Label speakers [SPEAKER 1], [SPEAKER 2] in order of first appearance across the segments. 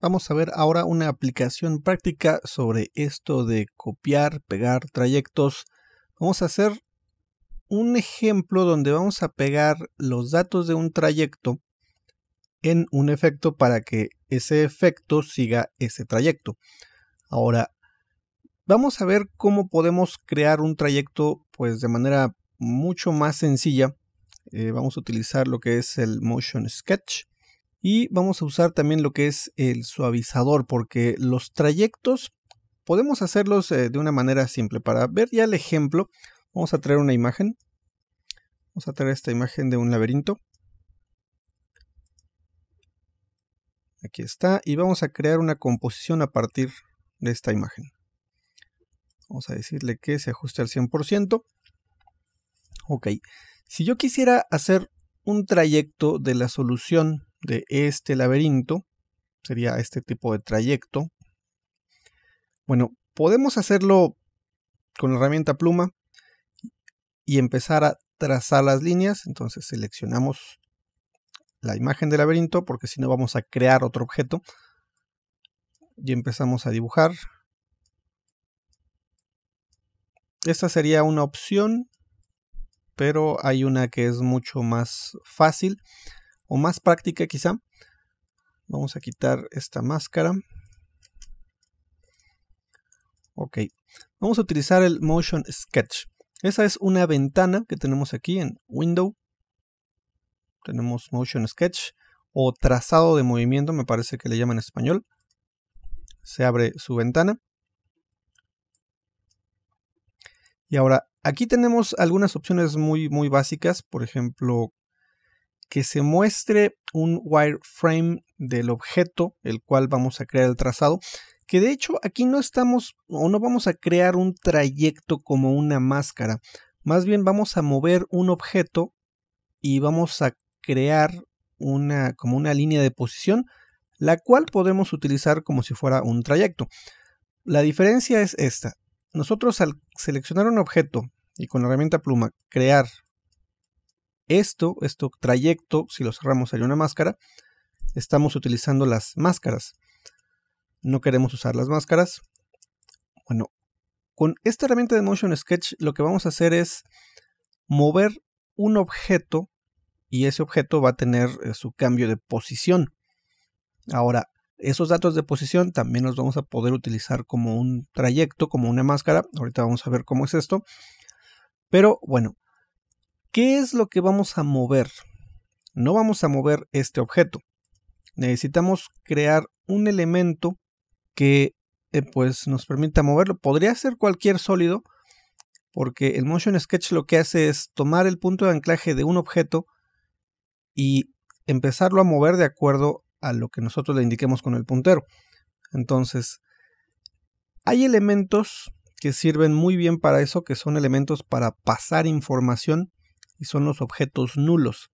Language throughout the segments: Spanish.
[SPEAKER 1] Vamos a ver ahora una aplicación práctica sobre esto de copiar, pegar trayectos. Vamos a hacer un ejemplo donde vamos a pegar los datos de un trayecto en un efecto para que ese efecto siga ese trayecto. Ahora, vamos a ver cómo podemos crear un trayecto pues de manera mucho más sencilla. Eh, vamos a utilizar lo que es el Motion Sketch. Y vamos a usar también lo que es el suavizador porque los trayectos podemos hacerlos eh, de una manera simple. Para ver ya el ejemplo, vamos a traer una imagen. Vamos a traer esta imagen de un laberinto. Aquí está. Y vamos a crear una composición a partir de esta imagen. Vamos a decirle que se ajuste al 100%. Ok. Si yo quisiera hacer un trayecto de la solución de este laberinto, sería este tipo de trayecto. Bueno, podemos hacerlo con la herramienta pluma y empezar a trazar las líneas. Entonces seleccionamos la imagen del laberinto porque si no vamos a crear otro objeto. Y empezamos a dibujar. Esta sería una opción, pero hay una que es mucho más fácil o más práctica quizá. Vamos a quitar esta máscara. Ok, vamos a utilizar el Motion Sketch. Esa es una ventana que tenemos aquí en Window. Tenemos Motion Sketch o trazado de movimiento, me parece que le llaman en español. Se abre su ventana. Y ahora, aquí tenemos algunas opciones muy, muy básicas. Por ejemplo, que se muestre un wireframe del objeto, el cual vamos a crear el trazado, que de hecho aquí no estamos o no vamos a crear un trayecto como una máscara, más bien vamos a mover un objeto y vamos a crear una como una línea de posición la cual podemos utilizar como si fuera un trayecto. La diferencia es esta. Nosotros al seleccionar un objeto y con la herramienta pluma crear esto, este trayecto, si lo cerramos sería una máscara, estamos utilizando las máscaras. No queremos usar las máscaras. Bueno, con esta herramienta de Motion Sketch lo que vamos a hacer es mover un objeto y ese objeto va a tener eh, su cambio de posición. Ahora, esos datos de posición también los vamos a poder utilizar como un trayecto, como una máscara. Ahorita vamos a ver cómo es esto. Pero bueno, ¿Qué es lo que vamos a mover? No vamos a mover este objeto. Necesitamos crear un elemento que eh, pues nos permita moverlo. Podría ser cualquier sólido, porque el Motion Sketch lo que hace es tomar el punto de anclaje de un objeto y empezarlo a mover de acuerdo a lo que nosotros le indiquemos con el puntero. Entonces, hay elementos que sirven muy bien para eso, que son elementos para pasar información y son los objetos nulos.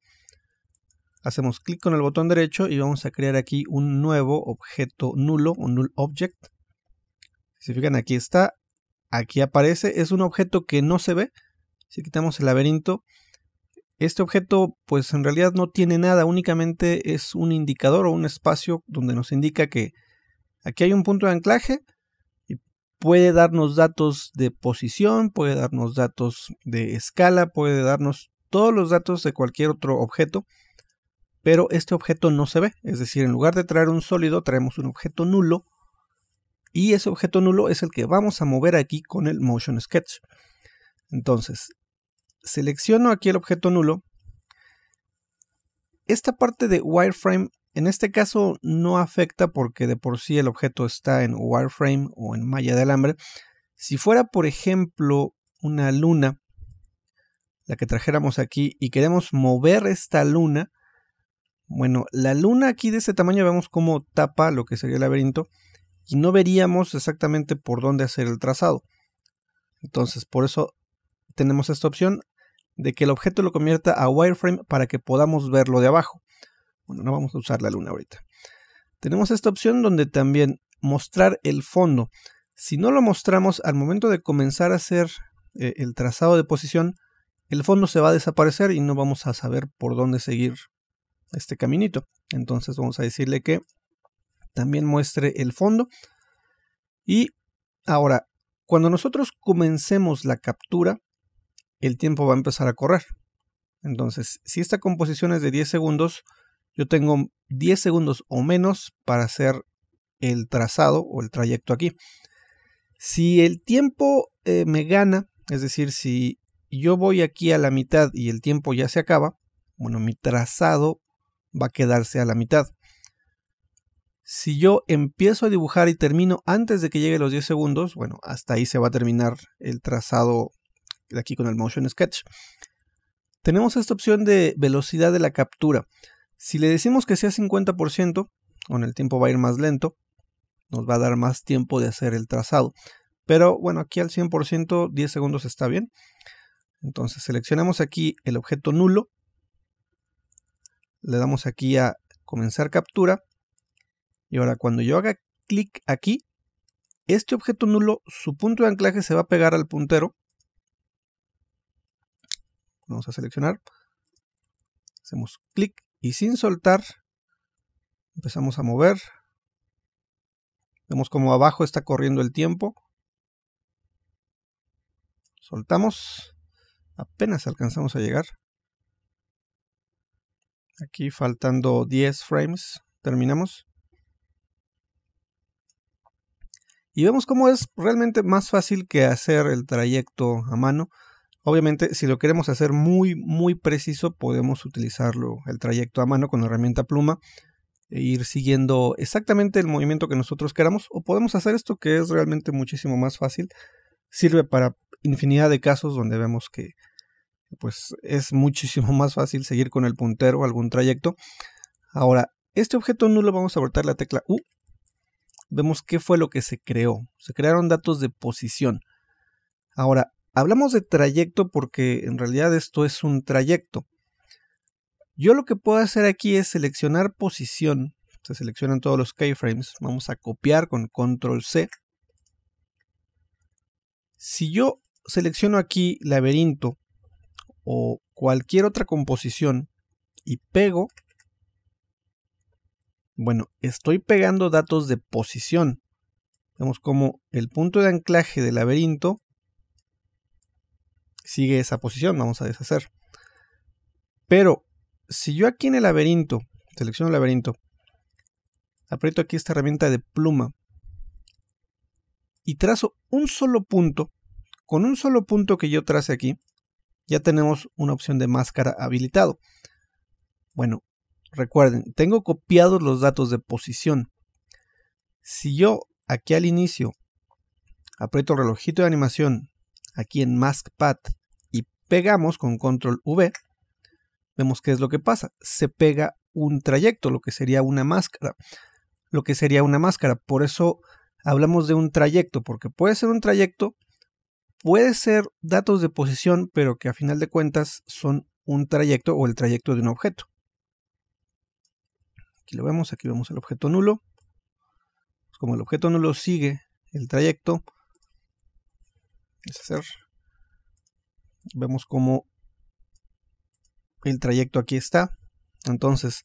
[SPEAKER 1] Hacemos clic con el botón derecho y vamos a crear aquí un nuevo objeto nulo, un null object. Si fijan, aquí está, aquí aparece, es un objeto que no se ve. Si quitamos el laberinto, este objeto pues en realidad no tiene nada, únicamente es un indicador o un espacio donde nos indica que aquí hay un punto de anclaje y puede darnos datos de posición, puede darnos datos de escala, puede darnos todos los datos de cualquier otro objeto, pero este objeto no se ve. Es decir, en lugar de traer un sólido, traemos un objeto nulo y ese objeto nulo es el que vamos a mover aquí con el Motion Sketch. Entonces, selecciono aquí el objeto nulo. Esta parte de wireframe en este caso no afecta porque de por sí el objeto está en wireframe o en malla de alambre. Si fuera, por ejemplo, una luna, la que trajéramos aquí, y queremos mover esta luna, bueno, la luna aquí de ese tamaño vemos cómo tapa lo que sería el laberinto y no veríamos exactamente por dónde hacer el trazado. Entonces, por eso tenemos esta opción de que el objeto lo convierta a wireframe para que podamos verlo de abajo. Bueno, no vamos a usar la luna ahorita. Tenemos esta opción donde también mostrar el fondo. Si no lo mostramos al momento de comenzar a hacer eh, el trazado de posición, el fondo se va a desaparecer y no vamos a saber por dónde seguir este caminito. Entonces vamos a decirle que también muestre el fondo. Y ahora, cuando nosotros comencemos la captura, el tiempo va a empezar a correr. Entonces, si esta composición es de 10 segundos, yo tengo 10 segundos o menos para hacer el trazado o el trayecto aquí. Si el tiempo eh, me gana, es decir, si yo voy aquí a la mitad y el tiempo ya se acaba, bueno, mi trazado va a quedarse a la mitad. Si yo empiezo a dibujar y termino antes de que llegue los 10 segundos, bueno, hasta ahí se va a terminar el trazado de aquí con el Motion Sketch. Tenemos esta opción de velocidad de la captura. Si le decimos que sea 50%, con el tiempo va a ir más lento, nos va a dar más tiempo de hacer el trazado. Pero bueno, aquí al 100%, 10 segundos está bien. Entonces seleccionamos aquí el objeto nulo, le damos aquí a comenzar captura y ahora cuando yo haga clic aquí, este objeto nulo, su punto de anclaje se va a pegar al puntero. Vamos a seleccionar, hacemos clic y sin soltar empezamos a mover. Vemos como abajo está corriendo el tiempo. Soltamos apenas alcanzamos a llegar. Aquí faltando 10 frames, terminamos. Y vemos cómo es realmente más fácil que hacer el trayecto a mano. Obviamente, si lo queremos hacer muy, muy preciso, podemos utilizarlo, el trayecto a mano con la herramienta pluma, e ir siguiendo exactamente el movimiento que nosotros queramos, o podemos hacer esto que es realmente muchísimo más fácil, sirve para infinidad de casos donde vemos que pues es muchísimo más fácil seguir con el puntero algún trayecto. Ahora, este objeto nulo vamos a abortar la tecla U. Vemos qué fue lo que se creó. Se crearon datos de posición. Ahora, hablamos de trayecto porque en realidad esto es un trayecto. Yo lo que puedo hacer aquí es seleccionar posición. Se seleccionan todos los keyframes. Vamos a copiar con control C. Si yo selecciono aquí laberinto o cualquier otra composición y pego, bueno, estoy pegando datos de posición. Vemos como el punto de anclaje del laberinto sigue esa posición, vamos a deshacer. Pero si yo aquí en el laberinto, selecciono el laberinto, aprieto aquí esta herramienta de pluma y trazo un solo punto, con un solo punto que yo trace aquí, ya tenemos una opción de máscara habilitado. Bueno, recuerden, tengo copiados los datos de posición. Si yo aquí al inicio aprieto el relojito de animación aquí en path y pegamos con control V, vemos qué es lo que pasa. Se pega un trayecto, lo que sería una máscara. Lo que sería una máscara. Por eso hablamos de un trayecto, porque puede ser un trayecto, puede ser datos de posición, pero que a final de cuentas son un trayecto o el trayecto de un objeto. Aquí lo vemos, aquí vemos el objeto nulo. Pues como el objeto nulo sigue el trayecto, es hacer, vemos como el trayecto aquí está. Entonces,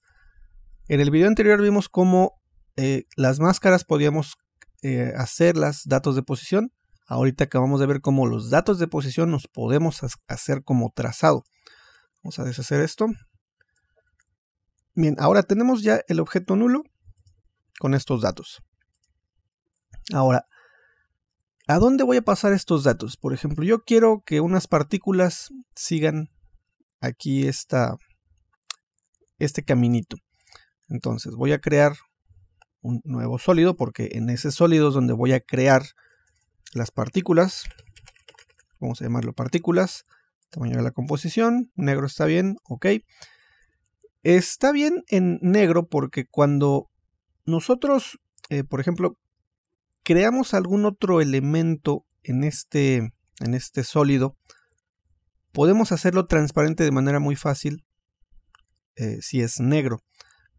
[SPEAKER 1] en el video anterior vimos cómo eh, las máscaras podíamos eh, hacer las datos de posición. Ahorita acabamos de ver cómo los datos de posición nos podemos hacer como trazado. Vamos a deshacer esto. Bien, ahora tenemos ya el objeto nulo con estos datos. Ahora, ¿a dónde voy a pasar estos datos? Por ejemplo, yo quiero que unas partículas sigan aquí esta, este caminito. Entonces voy a crear un nuevo sólido porque en ese sólido es donde voy a crear las partículas. Vamos a llamarlo partículas. Tamaño de la composición. Negro está bien. Ok. Está bien en negro porque cuando nosotros, eh, por ejemplo, creamos algún otro elemento en este, en este sólido, podemos hacerlo transparente de manera muy fácil eh, si es negro.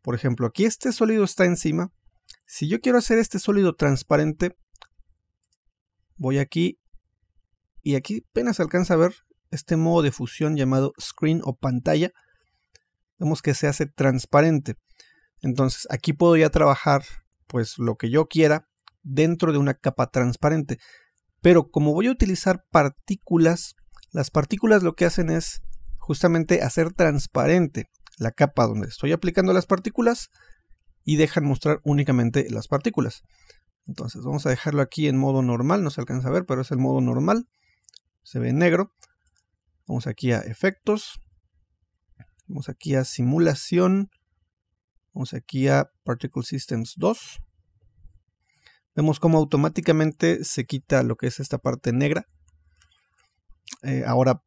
[SPEAKER 1] Por ejemplo, aquí este sólido está encima, si yo quiero hacer este sólido transparente, voy aquí y aquí apenas alcanza a ver este modo de fusión llamado screen o pantalla. Vemos que se hace transparente. Entonces aquí puedo ya trabajar pues lo que yo quiera dentro de una capa transparente. Pero como voy a utilizar partículas, las partículas lo que hacen es justamente hacer transparente la capa donde estoy aplicando las partículas y dejan mostrar únicamente las partículas. Entonces vamos a dejarlo aquí en modo normal, no se alcanza a ver, pero es el modo normal. Se ve en negro. Vamos aquí a efectos. Vamos aquí a simulación. Vamos aquí a Particle Systems 2. Vemos cómo automáticamente se quita lo que es esta parte negra. Eh, ahora,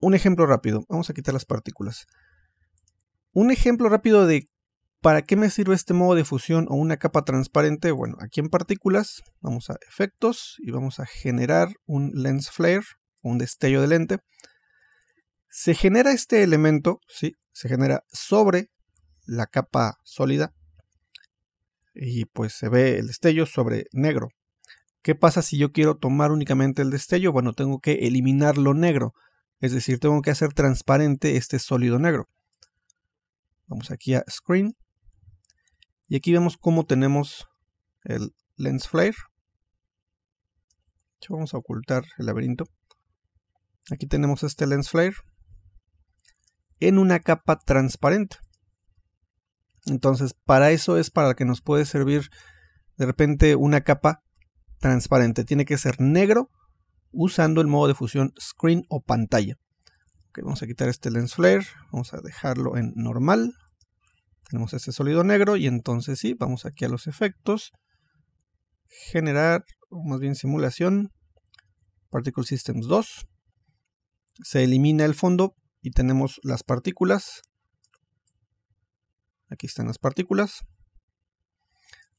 [SPEAKER 1] un ejemplo rápido. Vamos a quitar las partículas. Un ejemplo rápido de ¿Para qué me sirve este modo de fusión o una capa transparente? Bueno, aquí en partículas vamos a efectos y vamos a generar un lens flare, un destello de lente. Se genera este elemento, ¿sí? Se genera sobre la capa sólida y pues se ve el destello sobre negro. ¿Qué pasa si yo quiero tomar únicamente el destello? Bueno, tengo que eliminar lo negro, es decir, tengo que hacer transparente este sólido negro. Vamos aquí a Screen, y aquí vemos cómo tenemos el lens flare. Vamos a ocultar el laberinto. Aquí tenemos este lens flare en una capa transparente. Entonces, para eso es para que nos puede servir de repente una capa transparente. Tiene que ser negro usando el modo de fusión screen o pantalla. vamos a quitar este lens flare, vamos a dejarlo en normal. Tenemos este sólido negro y entonces sí, vamos aquí a los efectos. Generar, o más bien simulación. Particle Systems 2. Se elimina el fondo y tenemos las partículas. Aquí están las partículas.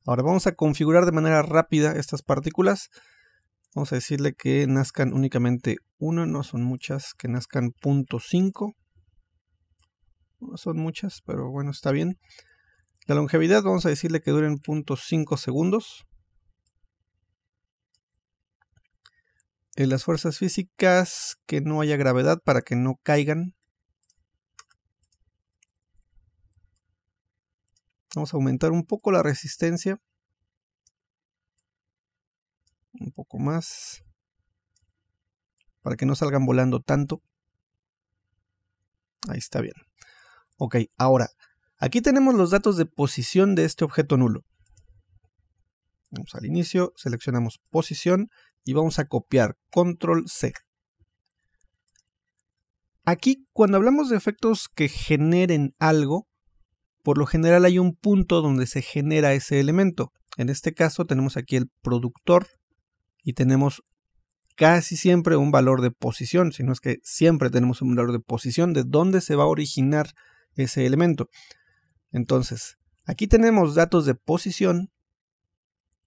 [SPEAKER 1] Ahora vamos a configurar de manera rápida estas partículas. Vamos a decirle que nazcan únicamente una, no son muchas, que nazcan .5 son muchas, pero bueno, está bien. La longevidad vamos a decirle que duren 0.5 segundos. En eh, las fuerzas físicas que no haya gravedad para que no caigan. Vamos a aumentar un poco la resistencia. Un poco más. Para que no salgan volando tanto. Ahí está bien. Ok, ahora, aquí tenemos los datos de posición de este objeto nulo. Vamos al inicio, seleccionamos posición y vamos a copiar control C. Aquí, cuando hablamos de efectos que generen algo, por lo general hay un punto donde se genera ese elemento. En este caso tenemos aquí el productor y tenemos casi siempre un valor de posición, si no es que siempre tenemos un valor de posición de dónde se va a originar ese elemento. Entonces, aquí tenemos datos de posición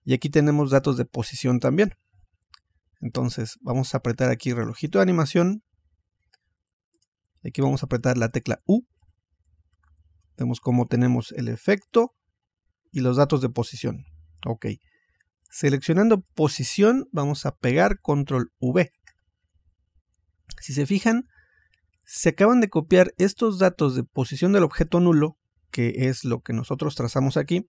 [SPEAKER 1] y aquí tenemos datos de posición también. Entonces, vamos a apretar aquí relojito de animación. Aquí vamos a apretar la tecla U. Vemos cómo tenemos el efecto y los datos de posición. Ok. Seleccionando posición, vamos a pegar control V. Si se fijan, se acaban de copiar estos datos de posición del objeto nulo, que es lo que nosotros trazamos aquí,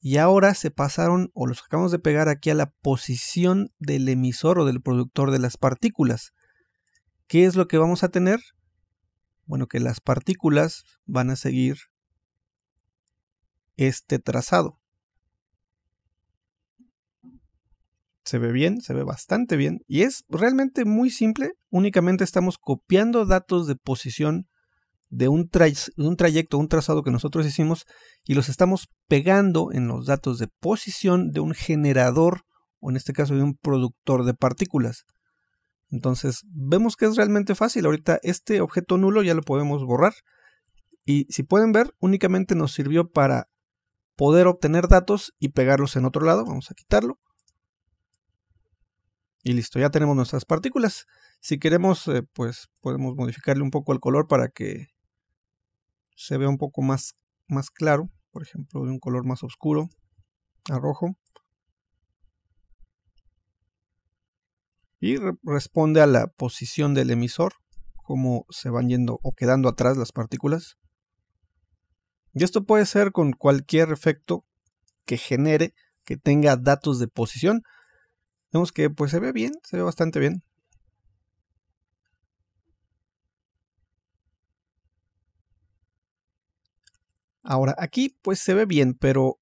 [SPEAKER 1] y ahora se pasaron o los acabamos de pegar aquí a la posición del emisor o del productor de las partículas. ¿Qué es lo que vamos a tener? Bueno, que las partículas van a seguir este trazado. se ve bien, se ve bastante bien y es realmente muy simple. Únicamente estamos copiando datos de posición de un, un, trayecto, un trazado que nosotros hicimos y los estamos pegando en los datos de posición de un generador o en este caso de un productor de partículas. Entonces vemos que es realmente fácil. Ahorita este objeto nulo ya lo podemos borrar y si pueden ver únicamente nos sirvió para poder obtener datos y pegarlos en otro lado. Vamos a quitarlo y listo, ya tenemos nuestras partículas. Si queremos, eh, pues podemos modificarle un poco el color para que se vea un poco más, más claro. Por ejemplo, de un color más oscuro a rojo. Y responde a la posición del emisor, cómo se van yendo o quedando atrás las partículas. Y esto puede ser con cualquier efecto que genere, que tenga datos de posición. Vemos que pues se ve bien, se ve bastante bien. Ahora, aquí pues se ve bien, pero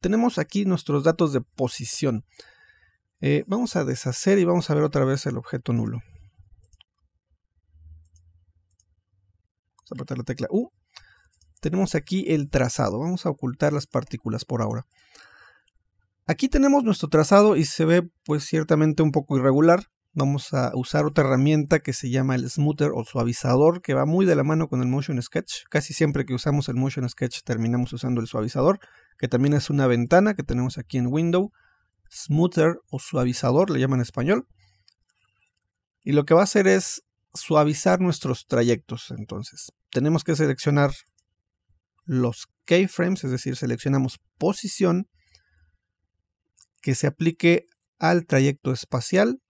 [SPEAKER 1] tenemos aquí nuestros datos de posición. Eh, vamos a deshacer y vamos a ver otra vez el objeto nulo. Vamos a apretar la tecla U. Tenemos aquí el trazado. Vamos a ocultar las partículas por ahora. Aquí tenemos nuestro trazado y se ve pues ciertamente un poco irregular. Vamos a usar otra herramienta que se llama el smoother o suavizador, que va muy de la mano con el motion sketch. Casi siempre que usamos el motion sketch terminamos usando el suavizador, que también es una ventana que tenemos aquí en Window. Smoother o suavizador, le llaman en español. Y lo que va a hacer es suavizar nuestros trayectos. Entonces, tenemos que seleccionar los keyframes, es decir, seleccionamos posición que se aplique al trayecto espacial.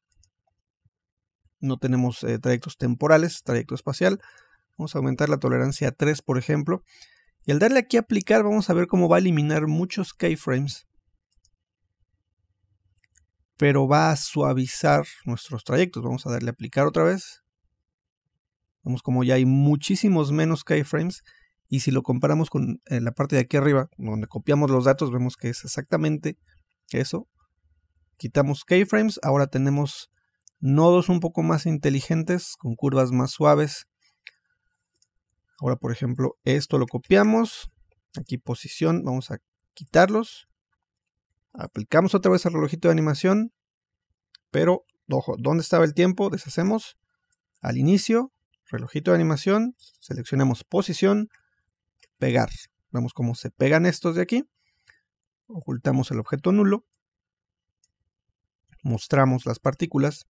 [SPEAKER 1] No tenemos eh, trayectos temporales, trayecto espacial. Vamos a aumentar la tolerancia a 3, por ejemplo. Y al darle aquí a aplicar, vamos a ver cómo va a eliminar muchos keyframes. Pero va a suavizar nuestros trayectos. Vamos a darle a aplicar otra vez. Vemos como ya hay muchísimos menos keyframes. Y si lo comparamos con eh, la parte de aquí arriba, donde copiamos los datos, vemos que es exactamente eso. Quitamos keyframes. Ahora tenemos nodos un poco más inteligentes con curvas más suaves. Ahora, por ejemplo, esto lo copiamos. Aquí posición, vamos a quitarlos. Aplicamos otra vez el relojito de animación. Pero, ojo, ¿dónde estaba el tiempo? Deshacemos. Al inicio, relojito de animación, seleccionamos posición, pegar. Vemos cómo se pegan estos de aquí ocultamos el objeto nulo, mostramos las partículas.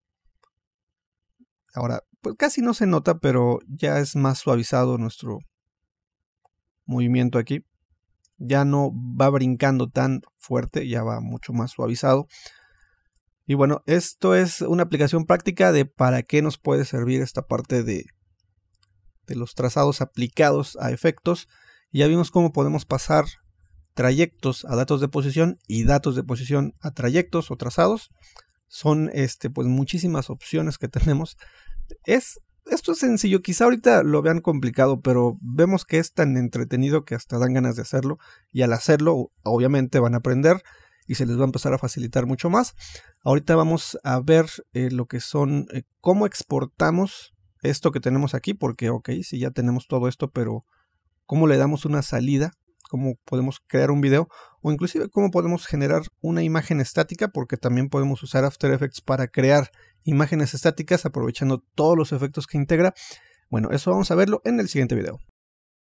[SPEAKER 1] Ahora, pues casi no se nota, pero ya es más suavizado nuestro movimiento aquí. Ya no va brincando tan fuerte, ya va mucho más suavizado. Y bueno, esto es una aplicación práctica de para qué nos puede servir esta parte de, de los trazados aplicados a efectos. Ya vimos cómo podemos pasar trayectos a datos de posición y datos de posición a trayectos o trazados. Son este, pues muchísimas opciones que tenemos. Es, esto es sencillo, quizá ahorita lo vean complicado, pero vemos que es tan entretenido que hasta dan ganas de hacerlo y al hacerlo obviamente van a aprender y se les va a empezar a facilitar mucho más. Ahorita vamos a ver eh, lo que son, eh, cómo exportamos esto que tenemos aquí, porque ok, si ya tenemos todo esto, pero cómo le damos una salida cómo podemos crear un video o inclusive cómo podemos generar una imagen estática porque también podemos usar After Effects para crear imágenes estáticas aprovechando todos los efectos que integra. Bueno, eso vamos a verlo en el siguiente video.